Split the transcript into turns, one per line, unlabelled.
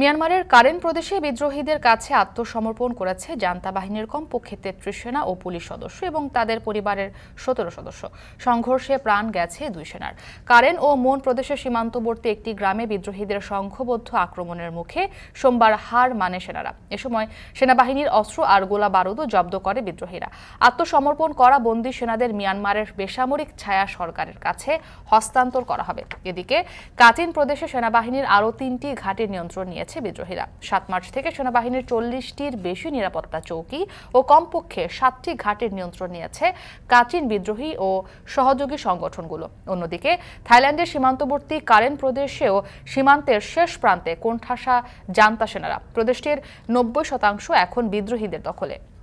মিয়ানমারের কারেন প্রদেশে বিদ্রোহীদের কাছে আত্মসমর্পণ করেছে জান্তা বাহিনীর কমপক্ষে তেত্রিশ সেনা ও পুলিশ সদস্য এবং তাদের পরিবারের সতেরো সদস্য সংঘর্ষে প্রাণ গেছে দুই সেনার কারেন ও মন প্রদেশের সীমান্তবর্তী একটি গ্রামে বিদ্রোহীদের সংঘবদ্ধ আক্রমণের মুখে সোমবার হার মানে সেনারা এ সময় সেনাবাহিনীর অস্ত্র আর গোলা বারুদও জব্দ করে বিদ্রোহীরা আত্মসমর্পণ করা বন্দি সেনাদের মিয়ানমারের বেসামরিক ছায়া সরকারের কাছে হস্তান্তর করা হবে এদিকে কাচিন প্রদেশে সেনাবাহিনীর আরও তিনটি ঘাটের নিয়ন্ত্রণ নিয়ে নিয়েছে বিদ্রোহীরা সাত মার্চ থেকে সেনাবাহিনীর চল্লিশটির বেশি নিরাপত্তা চৌকি ও কমপক্ষে সাতটি ঘাটের নিয়ন্ত্রণ নিয়েছে কাচিন বিদ্রোহী ও সহযোগী সংগঠনগুলো অন্যদিকে থাইল্যান্ডের সীমান্তবর্তী কারেন প্রদেশেও সীমান্তের শেষ প্রান্তে কোণঠাসা জানতা সেনারা প্রদেশটির নব্বই শতাংশ এখন বিদ্রোহীদের দখলে